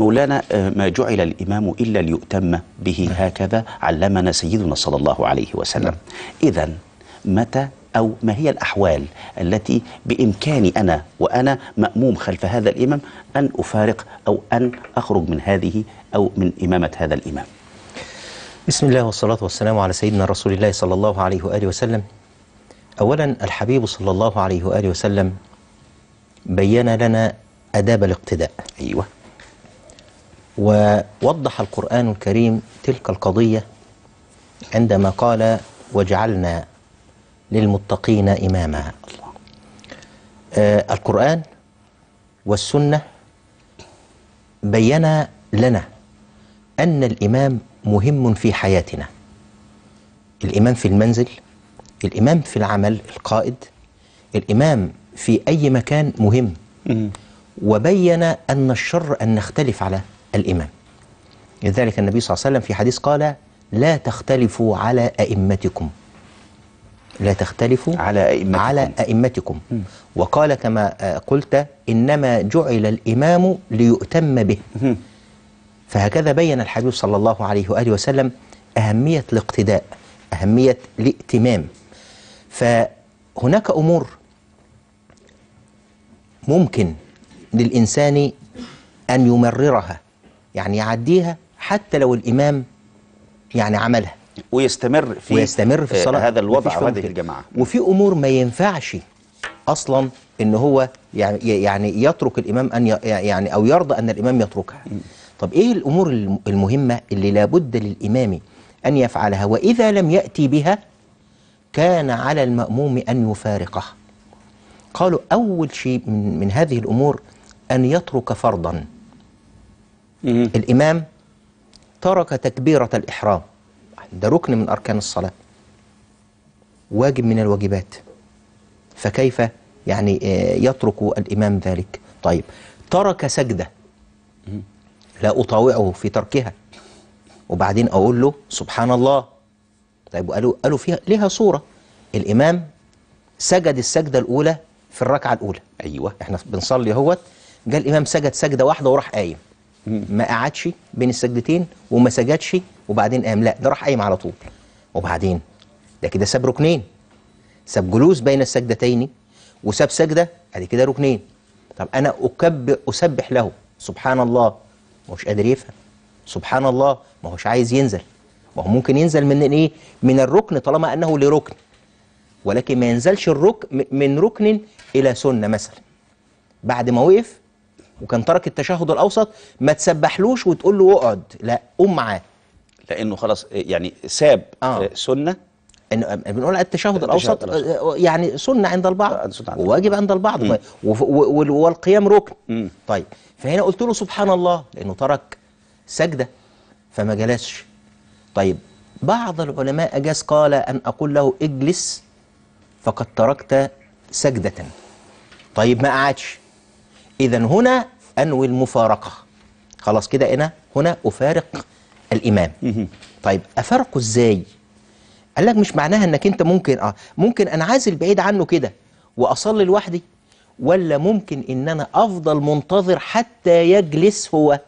مولانا آه، ما جعل الإمام إلا ليؤتم به نعم. هكذا علمنا سيدنا صلى الله عليه وسلم نعم. إذا متى أو ما هي الأحوال التي بإمكاني أنا وأنا مأموم خلف هذا الإمام أن أفارق أو أن أخرج من هذه أو من إمامة هذا الإمام بسم الله والصلاة والسلام على سيدنا رسول الله صلى الله عليه وآله وسلم أولا الحبيب صلى الله عليه وآله وسلم بين لنا أداب الاقتداء أيوه ووضح القرآن الكريم تلك القضية عندما قال وجعلنا للمتقين إماما آه القرآن والسنة بينا لنا أن الإمام مهم في حياتنا الإمام في المنزل الإمام في العمل القائد الإمام في أي مكان مهم وبين أن الشر أن نختلف عليه الإمام لذلك النبي صلى الله عليه وسلم في حديث قال لا تختلفوا على أئمتكم لا تختلفوا على أئمتكم, على أئمتكم. وقال كما آه، قلت إنما جعل الإمام ليؤتم به فهكذا بين الحبيب صلى الله عليه وآله وسلم أهمية الاقتداء أهمية الائتمام فهناك أمور ممكن للإنسان أن يمررها يعني يعديها حتى لو الإمام يعني عملها ويستمر في ويستمر في آه، الصلاة هذا الوضع وهذه الجماعة وفي أمور ما ينفعش أصلا إن هو يعني, يعني يترك الإمام أن يعني أو يرضى أن الإمام يتركها طب إيه الأمور المهمة اللي لابد للإمام أن يفعلها وإذا لم يأتي بها كان على المأموم أن يفارقه قالوا أول شيء من, من هذه الأمور أن يترك فرضا الإمام ترك تكبيرة الإحرام ده ركن من أركان الصلاة واجب من الواجبات فكيف يعني آه، يترك الإمام ذلك طيب ترك سجدة لا أطاوعه في تركها وبعدين أقول له سبحان الله طيب وقالوا قالوا فيها ليها صورة الإمام سجد السجدة الأولى في الركعة الأولى أيوة إحنا بنصلي اهوت جاء الإمام سجد سجدة واحدة وراح قايم ما قعدش بين السجدتين وما سجدش وبعدين قام لا ده راح قايم على طول وبعدين ده كده ساب ركنين ساب جلوس بين السجدتين وساب سجده ادي كده ركنين طب انا أكب اسبح له سبحان الله ما هوش قادر يفهم سبحان الله ما هوش عايز ينزل ما هو ممكن ينزل من ايه من الركن طالما انه لركن ولكن ما ينزلش الركن من ركن الى سنه مثلا بعد ما وقف وكان ترك التشهد الاوسط ما تسبحلوش وتقول له اقعد لا قوم معاه لانه خلاص يعني ساب آه. آه، سنه آه، بنقول التشهد الاوسط آه، يعني سنه عند البعض وواجب عند البعض طيب، والقيام ركن طيب فهنا قلت له سبحان الله لانه ترك سجده فما جلسش طيب بعض العلماء اجاز قال ان اقول له اجلس فقد تركت سجده طيب ما قعدش اذا هنا أنوي المفارقة خلاص كده أنا هنا أفارق الإمام طيب أفارقه إزاي؟ قال لك مش معناها أنك أنت ممكن آه ممكن أنعزل بعيد عنه كده وأصلي لوحدي ولا ممكن أن أنا أفضل منتظر حتى يجلس هو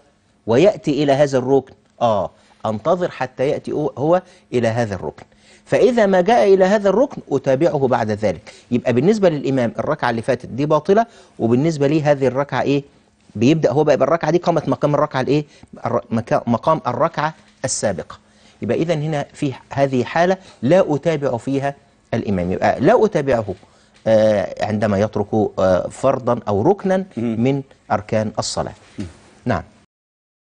ويأتي إلى هذا الركن آه أنتظر حتى يأتي هو إلى هذا الركن فإذا ما جاء إلى هذا الركن أتابعه بعد ذلك يبقى بالنسبة للإمام الركعة اللي فاتت دي باطلة وبالنسبة لي هذه الركعة إيه بيبدا هو بقى يبقى الركعه دي قامت مقام الركعه الايه مقام الركعه السابقه يبقى اذا هنا في هذه حاله لا اتابع فيها الامام يبقى لا اتابعه آه، عندما يترك آه، فرضا او ركنا من اركان الصلاه نعم